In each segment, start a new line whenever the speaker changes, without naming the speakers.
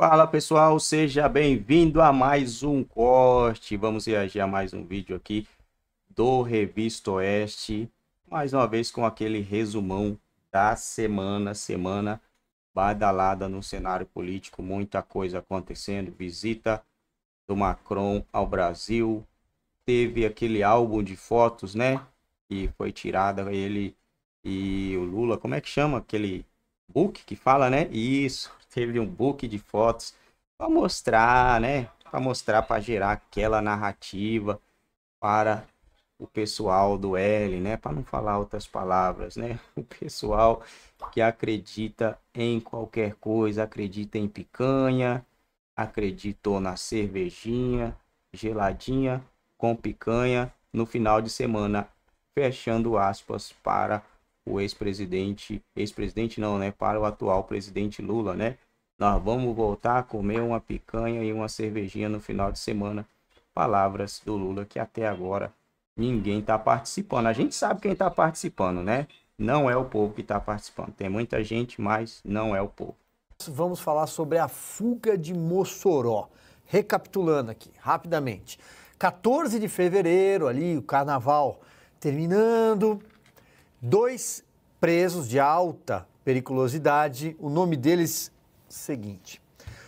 Fala pessoal, seja bem-vindo a mais um corte. Vamos reagir a mais um vídeo aqui do Revista Oeste. Mais uma vez com aquele resumão da semana, semana badalada no cenário político, muita coisa acontecendo. Visita do Macron ao Brasil, teve aquele álbum de fotos, né? E foi tirada ele e o Lula, como é que chama aquele book que fala, né? Isso teve um book de fotos para mostrar, né? Para mostrar, para gerar aquela narrativa para o pessoal do L, né? Para não falar outras palavras, né? O pessoal que acredita em qualquer coisa, acredita em picanha, acreditou na cervejinha, geladinha com picanha no final de semana, fechando aspas para o ex-presidente, ex-presidente não, né? Para o atual presidente Lula, né? Nós vamos voltar a comer uma picanha e uma cervejinha no final de semana. Palavras do Lula que até agora ninguém está participando. A gente sabe quem está participando, né? Não é o povo que está participando. Tem muita gente, mas não é o povo.
Vamos falar sobre a fuga de Mossoró. Recapitulando aqui, rapidamente. 14 de fevereiro, ali, o carnaval terminando, dois presos de alta periculosidade. O nome deles seguinte: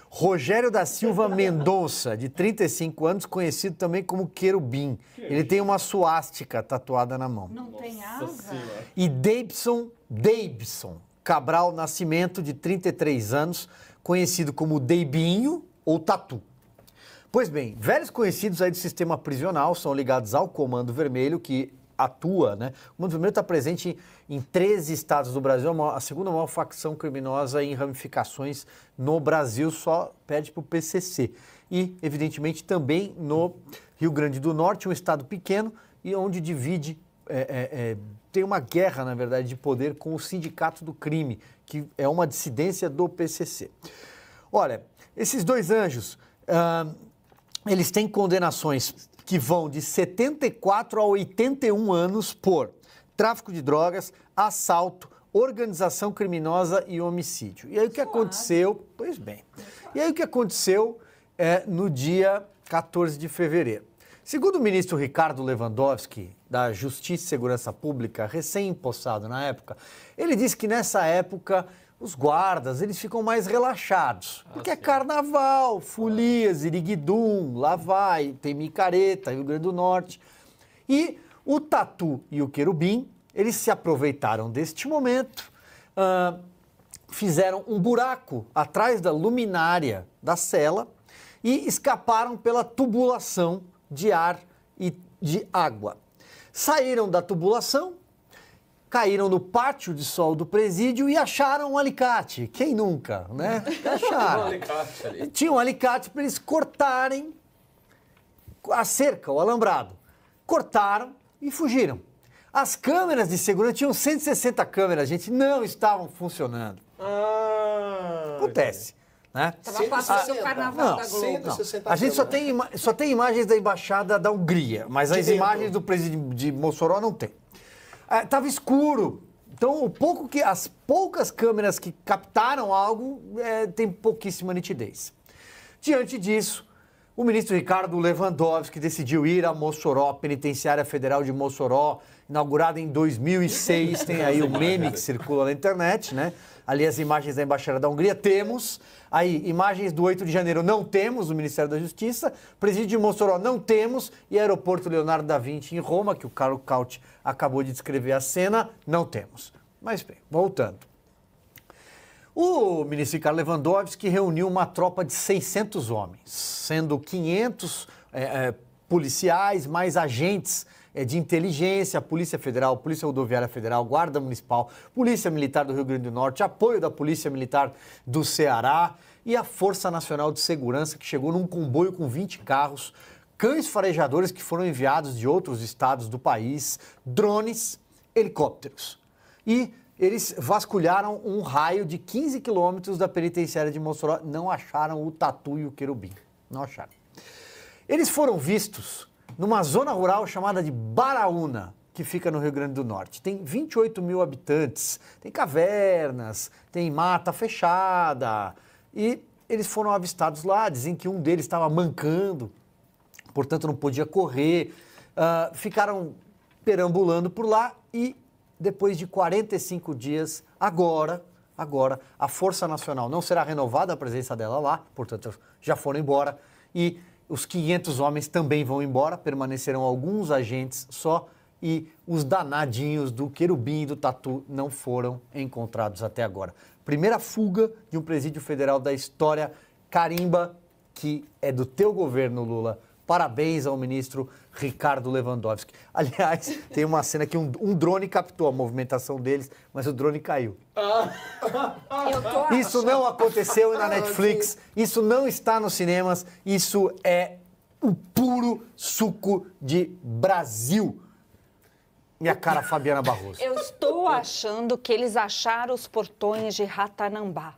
Rogério da Silva Mendonça, de 35 anos, conhecido também como Querubim. Ele tem uma suástica tatuada na mão. Não
tem asa?
E Davidson, Davidson Cabral Nascimento, de 33 anos, conhecido como Deibinho ou Tatu. Pois bem, velhos conhecidos aí do sistema prisional são ligados ao Comando Vermelho, que atua, né? O Mundo Vermelho está presente em, em 13 estados do Brasil, é a segunda maior facção criminosa em ramificações no Brasil, só pede para o PCC. E, evidentemente, também no Rio Grande do Norte, um estado pequeno e onde divide é, é, é, tem uma guerra, na verdade, de poder com o Sindicato do Crime, que é uma dissidência do PCC. Olha, esses dois anjos, eles têm condenações que vão de 74 a 81 anos por tráfico de drogas, assalto, organização criminosa e homicídio. E aí o que aconteceu? Pois bem. E aí o que aconteceu é, no dia 14 de fevereiro? Segundo o ministro Ricardo Lewandowski, da Justiça e Segurança Pública, recém-impossado na época, ele disse que nessa época os guardas, eles ficam mais relaxados. Ah, porque é sim. é carnaval, folias iriguidum, lá vai, tem micareta, Rio Grande do Norte. E o Tatu e o Querubim, eles se aproveitaram deste momento, fizeram um buraco atrás da luminária da cela e escaparam pela tubulação de ar e de água. Saíram da tubulação caíram no pátio de sol do presídio e acharam um alicate. Quem nunca, né? Acharam. um alicate ali. Tinha um alicate para eles cortarem a cerca, o alambrado. Cortaram e fugiram. As câmeras de segurança tinham 160 câmeras, gente, não estavam funcionando. Ah, Acontece. Né? Tava o carnaval não, da Globo. 160 A gente só tem, só tem imagens da embaixada da Hungria, mas de as dentro. imagens do presídio de Mossoró não tem. Estava é, escuro. Então, o pouco que as poucas câmeras que captaram algo é, tem pouquíssima nitidez. Diante disso, o ministro Ricardo Lewandowski decidiu ir a Mossoró, penitenciária federal de Mossoró, inaugurada em 2006. Tem aí o meme que circula na internet, né? Ali as imagens da embaixada da Hungria temos. Aí imagens do 8 de janeiro não temos, o Ministério da Justiça, presídio de Mossoró não temos e aeroporto Leonardo da Vinci em Roma, que o Carlo Cauti acabou de descrever a cena, não temos. Mas bem, voltando. O ministro Lewandowski reuniu uma tropa de 600 homens, sendo 500 é, é, policiais mais agentes é, de inteligência, Polícia Federal, Polícia Rodoviária Federal, Guarda Municipal, Polícia Militar do Rio Grande do Norte, apoio da Polícia Militar do Ceará e a Força Nacional de Segurança, que chegou num comboio com 20 carros, cães farejadores que foram enviados de outros estados do país, drones, helicópteros. E eles vasculharam um raio de 15 quilômetros da penitenciária de Mossoró, não acharam o tatu e o querubim. Não acharam. Eles foram vistos numa zona rural chamada de Baraúna, que fica no Rio Grande do Norte. Tem 28 mil habitantes, tem cavernas, tem mata fechada. E eles foram avistados lá, dizem que um deles estava mancando, portanto não podia correr. Uh, ficaram perambulando por lá e depois de 45 dias, agora, agora, a Força Nacional não será renovada a presença dela lá, portanto, já foram embora, e os 500 homens também vão embora, permanecerão alguns agentes só, e os danadinhos do querubim e do tatu não foram encontrados até agora. Primeira fuga de um presídio federal da história, carimba que é do teu governo, Lula Parabéns ao ministro Ricardo Lewandowski. Aliás, tem uma cena que um, um drone captou a movimentação deles, mas o drone caiu. Isso não aconteceu na Netflix, isso não está nos cinemas, isso é o puro suco de Brasil. Minha cara Fabiana Barroso. Eu
estou achando que eles acharam os portões de Ratanambá.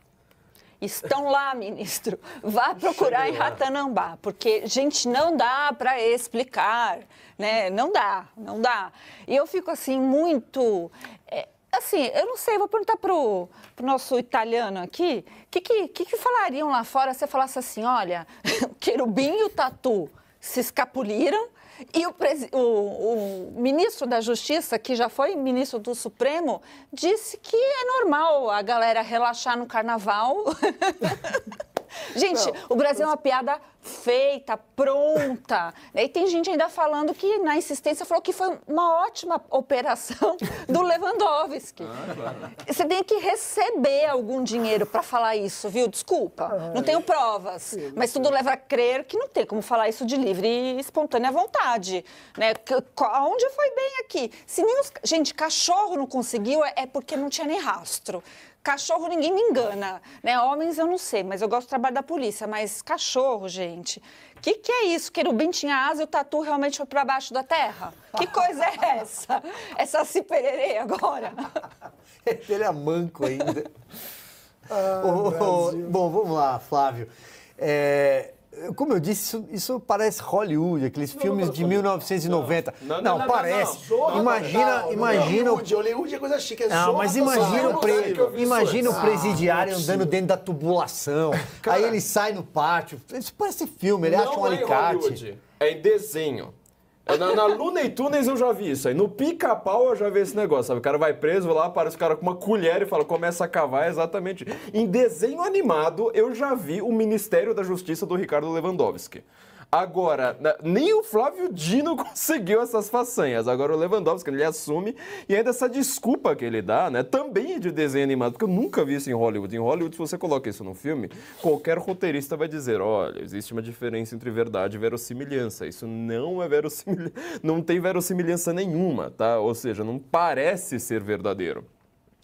Estão lá, ministro. Vá procurar em Ratanambá, porque, gente, não dá para explicar, né? Não dá, não dá. E eu fico, assim, muito... É, assim, eu não sei, vou perguntar pro, o nosso italiano aqui, o que, que, que, falariam lá fora se eu falasse assim, olha, o querubim e o tatu se escapuliram e o, o, o, ministro da Justiça, que já foi ministro do Supremo, disse que é normal a galera relaxar no carnaval. Gente, não. o Brasil é uma piada feita, pronta. Né? E tem gente ainda falando que, na insistência, falou que foi uma ótima operação do Lewandowski. Ah, Você tem que receber algum dinheiro para falar isso, viu? Desculpa, ah, não tenho provas. Mas tudo leva a crer que não tem como falar isso de livre e espontânea vontade. Né? Onde foi bem aqui? Se nem os... Gente, cachorro não conseguiu é, é porque não tinha nem rastro cachorro ninguém me engana, né? Homens eu não sei, mas eu gosto do trabalho da polícia, mas cachorro, gente. O que, que é isso? Querubim tinha asa e o tatu realmente foi para baixo da terra? Que coisa é essa? É essa cipererê agora?
Ele é manco ainda. Ah, oh, oh, bom, vamos lá, Flávio. É, como eu disse, isso, isso parece Hollywood, aqueles não, filmes não, de 1990. Não, não parece. imagina, imagina. Hollywood,
Hollywood é coisa chique, é Não, mas imagina o, pre... imagina presidiário é andando dentro
da tubulação. Cara, aí ele sai no pátio. Isso parece filme, ele acha um é alicate. É, é em
desenho. É, na, na Luna e Tunes eu já vi isso aí. No pica-pau eu já vi esse negócio, sabe? O cara vai preso, lá aparece o cara com uma colher e fala, começa a cavar, exatamente. Em desenho animado, eu já vi o Ministério da Justiça do Ricardo Lewandowski. Agora, nem o Flávio Dino conseguiu essas façanhas. Agora o Lewandowski, ele assume e ainda essa desculpa que ele dá, né? Também é de desenho animado, porque eu nunca vi isso em Hollywood. Em Hollywood, se você coloca isso num filme, qualquer roteirista vai dizer, olha, existe uma diferença entre verdade e verossimilhança. Isso não é verossimilhança, não tem verossimilhança nenhuma, tá? Ou seja, não parece ser verdadeiro.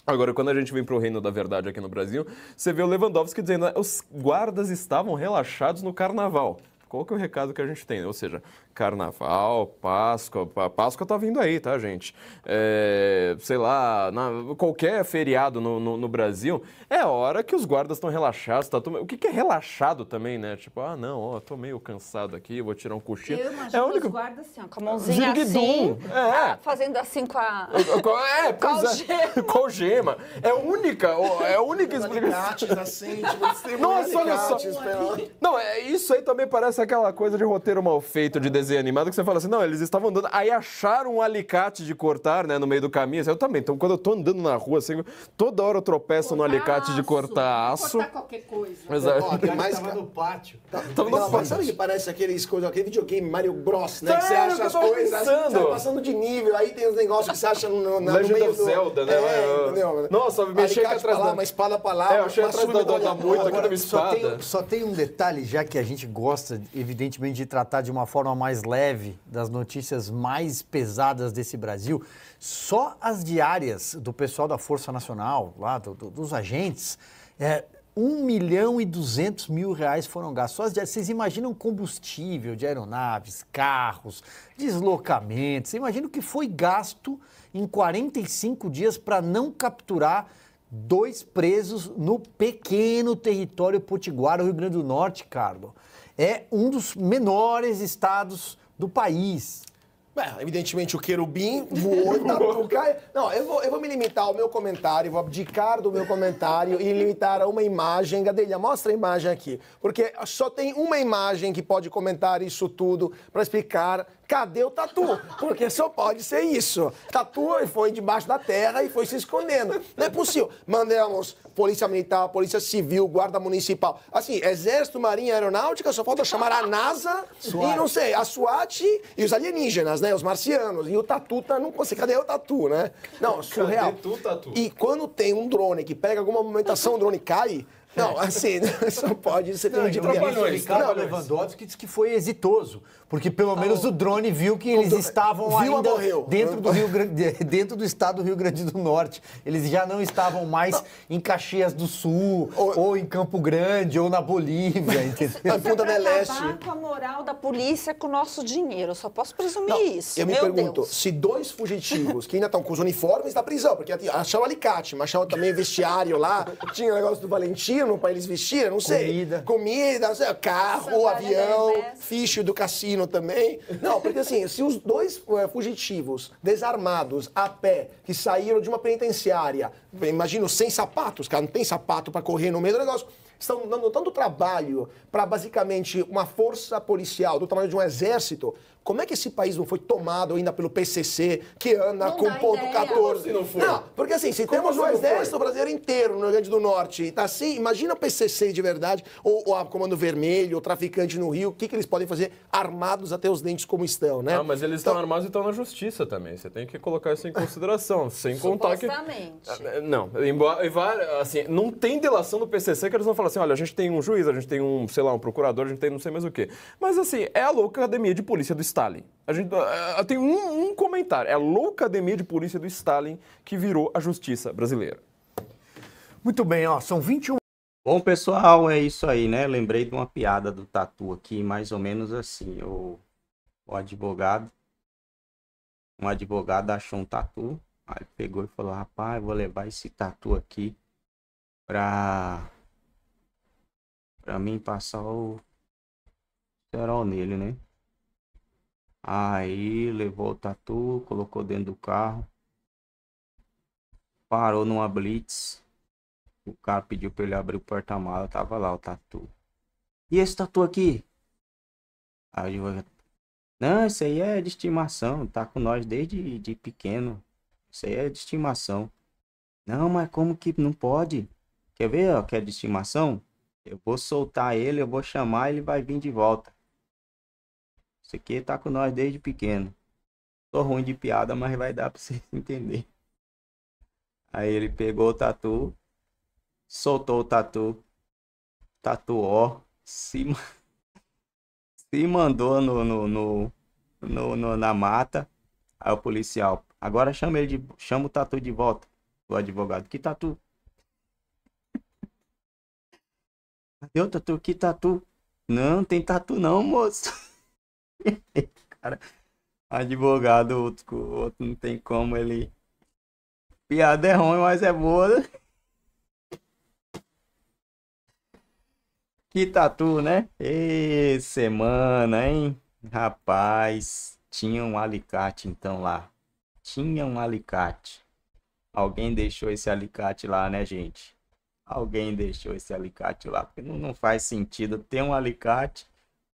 Agora, quando a gente vem para o reino da verdade aqui no Brasil, você vê o Lewandowski dizendo os guardas estavam relaxados no carnaval. Qual que é o recado que a gente tem? Ou seja, carnaval, Páscoa, a Páscoa tá vindo aí, tá, gente? É, sei lá, na, qualquer feriado no, no, no, Brasil, é hora que os guardas estão relaxados. Tá, o que, que, é relaxado também, né? Tipo, ah, não, ó, tô meio cansado aqui, vou tirar um cochilo. Eu imagino é
único... os guardas assim, ó, com a ah, mãozinha assim, é. Ah, fazendo assim com a...
É, é, com gema. É única, é a única é explicação.
assim, tipo, assim, Nossa, olha só.
Não, é, isso aí também parece parece aquela coisa de roteiro mal feito de desenho animado que você fala assim: não, eles estavam andando, aí acharam um alicate de cortar, né, no meio do caminho. Assim, eu também. Então, quando eu tô andando na rua, assim, toda hora eu tropeço cortar no alicate aço. de cortar aço. Cortar
qualquer coisa. Exato. É. Ó, tem mais tava no pátio. Tá, tava no pátio. Sabe que parece aqueles coisas, aquele videogame Mario Bros, né? Sério, que você acha que as coisas. Pensando. Você tá passando de nível, aí tem uns negócios que você acha no, na, Legend no meio of do... Zelda, né? É, entendeu?
Nossa, me mexei atrás lá, uma espada pra lá. É, eu achei atrás da, da, da moita, aquela espada.
Só tem, um detalhe, já que a gente gosta de, evidentemente, de tratar de uma forma mais leve das notícias mais pesadas desse Brasil. Só as diárias do pessoal da Força Nacional, lá do, do, dos agentes, é, 1 milhão e 200 mil reais foram gastos. Vocês imaginam combustível de aeronaves, carros, deslocamentos. Imagina o que foi gasto em 45 dias para não capturar dois presos no pequeno território potiguar, Rio Grande do Norte, Carlos é um dos menores estados do país. É, evidentemente o querubim voou e cara... Não, eu vou, eu vou me
limitar ao meu comentário, vou abdicar do meu comentário e limitar a uma imagem. Gadelha, mostra a imagem aqui. Porque só tem uma imagem que pode comentar isso tudo para explicar cadê o tatu? Porque só pode ser isso. Tatu foi debaixo da terra e foi se escondendo. Não é possível. Mandamos polícia militar, polícia civil, guarda municipal. Assim, exército, marinha, aeronáutica, só falta chamar a NASA SWAT. e, não sei, a SWAT e os alienígenas, né? Os marcianos. E o tatu tá... Não consegue. Cadê o tatu, né? Não, surreal. Cadê tu, tatu? E quando tem um drone que pega alguma movimentação, o drone cai... Não, assim,
só pode. Você tem não, um de Lewandowski disse que foi exitoso, porque pelo menos o drone viu que eles estavam ainda dentro do, Rio Grande, dentro do estado do Rio Grande do Norte. Eles já não estavam mais em Caxias do Sul, ou, em Campo Grande, ou na Bolívia, entendeu? Na Punta del Leste.
com a moral da polícia com o nosso dinheiro. Eu só posso presumir isso.
Eu me pergunto, se dois fugitivos que ainda estão com os uniformes da prisão, porque acharam alicate, mas acharam também vestiário lá, tinha o negócio do Valentim para eles vestirem, não sei. Comida. Comida, sei, carro, Sandália avião, ficho do cassino também. Não, porque assim, se os dois eh, fugitivos desarmados, a pé, que saíram de uma penitenciária, imagino sem sapatos, cara, não tem sapato para correr no meio do negócio estão dando tanto trabalho para basicamente uma força policial do tamanho de um exército, como é que esse país não foi tomado ainda pelo PCC, que anda não com ponto ideia. 14? Como assim não, foi? não, porque assim, se Como temos assim o exército foi? brasileiro inteiro no Rio Grande do Norte e tá assim, imagina o PCC de verdade, ou, ou a Comando Vermelho, o traficante no Rio, o que, que eles podem fazer armados até os dentes como estão, né? Ah,
mas eles então... estão armados e estão na justiça também, você tem que colocar isso em consideração, sem contar que... Ah, é, não, embora, assim, não tem delação do PCC que eles vão falar assim, olha, a gente tem um juiz, a gente tem um, sei lá, um procurador, a gente tem não sei mais o quê. Mas assim, é a louca academia de polícia do Stalin. A gente uh, tem um, um comentário. É a loucademia de polícia do Stalin que virou
a justiça brasileira.
Muito bem, ó, são 21.
Bom, pessoal, é isso aí, né? Lembrei de uma piada do Tatu aqui, mais ou menos assim. O, o advogado, um advogado achou um tatu, aí pegou e falou: Rapaz, vou levar esse tatu aqui pra, pra mim passar o cerol nele, né? Aí levou o tatu, colocou dentro do carro. Parou numa blitz. O cara pediu para ele abrir o porta-mala, tava lá o tatu. E esse tatu aqui? Aí eu não, isso aí é de estimação, tá com nós desde de pequeno. Isso aí é de estimação. Não, mas como que não pode? Quer ver, ó, que é de estimação? Eu vou soltar ele, eu vou chamar, ele vai vir de volta. Isso aqui tá com nós desde pequeno. Tô ruim de piada, mas vai dar pra vocês entender. Aí ele pegou o tatu, soltou o tatu, tatuou, se, se mandou no, no, no, no, no na mata. Aí o policial, agora chama ele de. Chama o tatu de volta. O advogado, que tatu? Cadê o tatu? Que tatu? Não, tem tatu não, moço. cara, advogado, outro, outro não tem como ele. Piada é ruim, mas é boa. Que tatu, né? E semana, hein? Rapaz, tinha um alicate então lá. Tinha um alicate. Alguém deixou esse alicate lá, né, gente? Alguém deixou esse alicate lá. Porque não faz sentido ter um alicate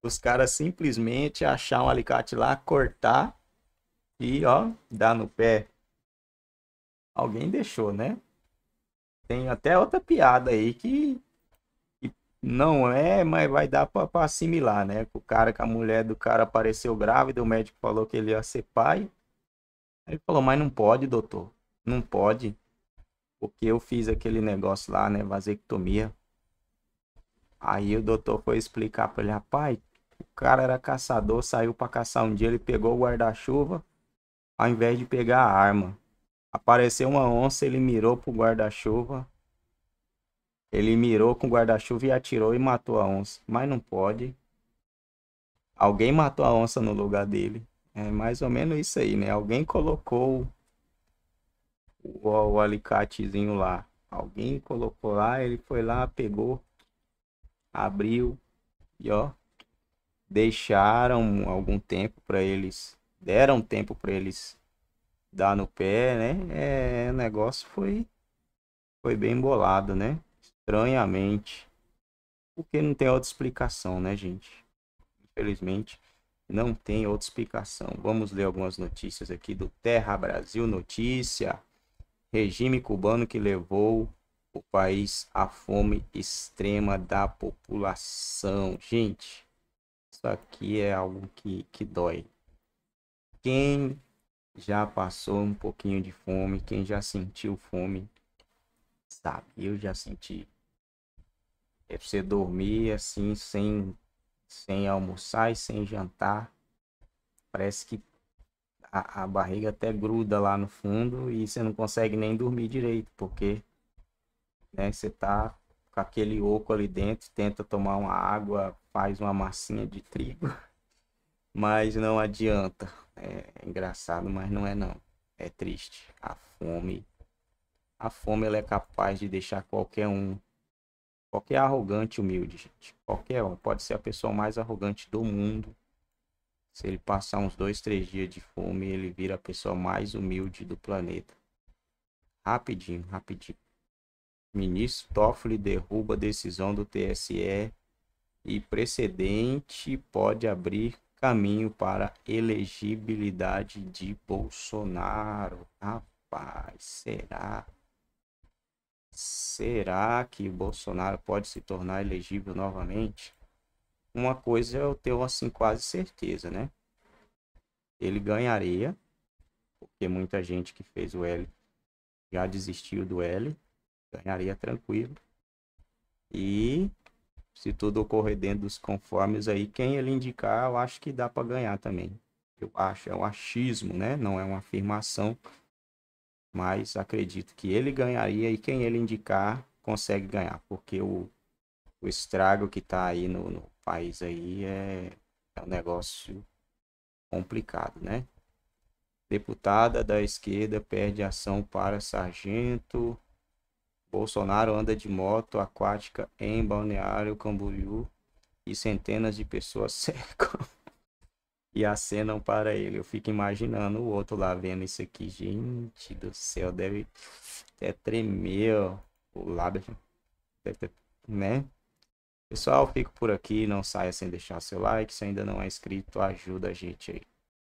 os caras simplesmente achar um alicate lá, cortar e ó, dar no pé. Alguém deixou, né? Tem até outra piada aí que, que não é, mas vai dar para assimilar, né? O cara com a mulher do cara apareceu grávida, o médico falou que ele ia ser pai. Ele falou, mas não pode, doutor. Não pode. Porque eu fiz aquele negócio lá, né? Vasectomia. Aí o doutor foi explicar para ele, rapaz, o cara era caçador, saiu para caçar um dia, ele pegou o guarda-chuva ao invés de pegar a arma. Apareceu uma onça, ele mirou pro guarda-chuva. Ele mirou com o guarda-chuva e atirou e matou a onça. Mas não pode. Alguém matou a onça no lugar dele. É mais ou menos isso aí, né? Alguém colocou o, o alicatezinho lá. Alguém colocou lá, ele foi lá, pegou, abriu e ó, deixaram algum tempo para eles, deram tempo para eles dar no pé, né? É, o negócio foi foi bem bolado, né? Estranhamente. Porque não tem outra explicação, né, gente? Infelizmente, não tem outra explicação. Vamos ler algumas notícias aqui do Terra Brasil Notícia. Regime cubano que levou o país à fome extrema da população. Gente, aqui é algo que, que dói. Quem já passou um pouquinho de fome, quem já sentiu fome, sabe? Eu já senti. É você dormir assim, sem, sem almoçar e sem jantar. Parece que a, a barriga até gruda lá no fundo e você não consegue nem dormir direito, porque né, você tá com aquele oco ali dentro, tenta tomar uma água, faz uma massinha de trigo, mas não adianta. É engraçado, mas não é não. É triste. A fome, a fome ela é capaz de deixar qualquer um, qualquer arrogante humilde, gente. Qualquer um, pode ser a pessoa mais arrogante do mundo. Se ele passar uns dois, três dias de fome, ele vira a pessoa mais humilde do planeta. Rapidinho, rapidinho. Ministro Toffoli derruba decisão do TSE e precedente pode abrir caminho para elegibilidade de Bolsonaro. Rapaz, será? Será que Bolsonaro pode se tornar elegível novamente? Uma coisa eu tenho assim quase certeza, né? Ele ganharia, porque muita gente que fez o L já desistiu do L, ganharia tranquilo. E se tudo ocorrer dentro dos conformes aí, quem ele indicar, eu acho que dá para ganhar também. Eu acho, é um achismo, né? Não é uma afirmação, mas acredito que ele ganharia e quem ele indicar consegue ganhar, porque o, o estrago que está aí no, no, país aí é, é um negócio complicado, né? Deputada da esquerda perde ação para sargento Bolsonaro anda de moto aquática em Balneário Camboriú e centenas de pessoas cercam e acenam para ele. Eu fico imaginando o outro lá vendo isso aqui. Gente do céu, deve até tremer o lábio. Deve ter, né? Pessoal, fico por aqui. Não saia sem deixar seu like. Se ainda não é inscrito, ajuda a gente aí.